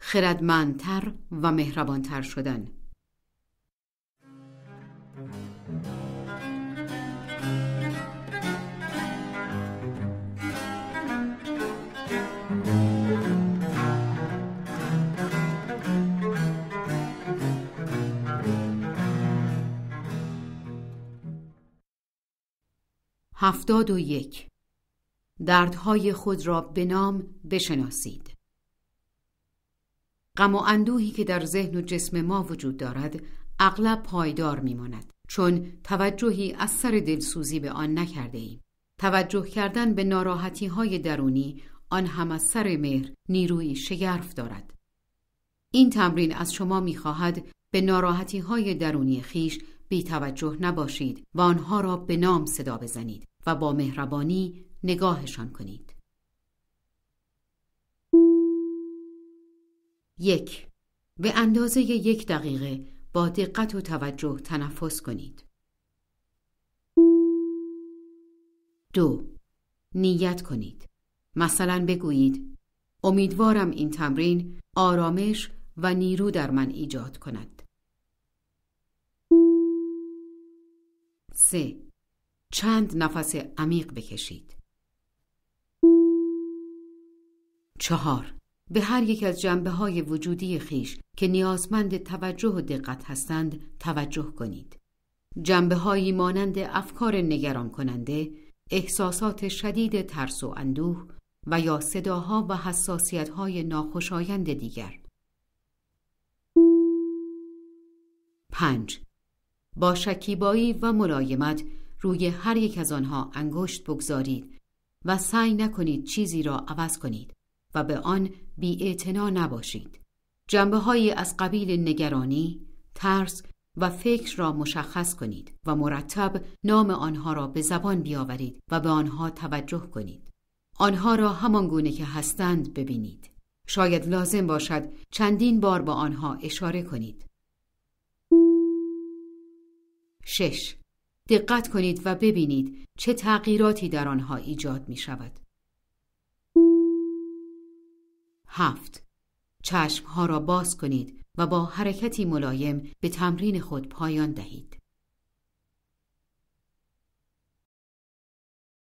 خردمندتر و مهربانتر شدن هفتاد و یک دردهای خود را به نام بشناسید غم و اندوهی که در ذهن و جسم ما وجود دارد اغلب پایدار میماند چون توجهی از سر دلسوزی به آن نکرده ایم. توجه کردن به ناراحتی های درونی آن هم از سر مهر نیروی شگرف دارد. این تمرین از شما خواهد به ناراحتی های درونی خیش بی توجه نباشید و آنها را به نام صدا بزنید و با مهربانی نگاهشان کنید. یک به اندازه یک دقیقه با دقت و توجه تنفس کنید. دو نیت کنید. مثلا بگویید امیدوارم این تمرین آرامش و نیرو در من ایجاد کند. سه چند نفس عمیق بکشید. چهار به هر یک از جنبه های وجودی خیش که نیازمند توجه و دقت هستند توجه کنید. جنبه هایی مانند افکار نگران کننده، احساسات شدید ترس و اندوه و یا صداها و حساسیت های ناخوشایند دیگر. 5. با شکیبایی و ملایمت روی هر یک از آنها انگشت بگذارید و سعی نکنید چیزی را عوض کنید و به آن بی نباشید جنبه های از قبیل نگرانی، ترس و فکر را مشخص کنید و مرتب نام آنها را به زبان بیاورید و به آنها توجه کنید. آنها را همان گونه که هستند ببینید. شاید لازم باشد چندین بار با آنها اشاره کنید. 6. دقت کنید و ببینید چه تغییراتی در آنها ایجاد می شود. هفت چشمها را باز کنید و با حرکتی ملایم به تمرین خود پایان دهید.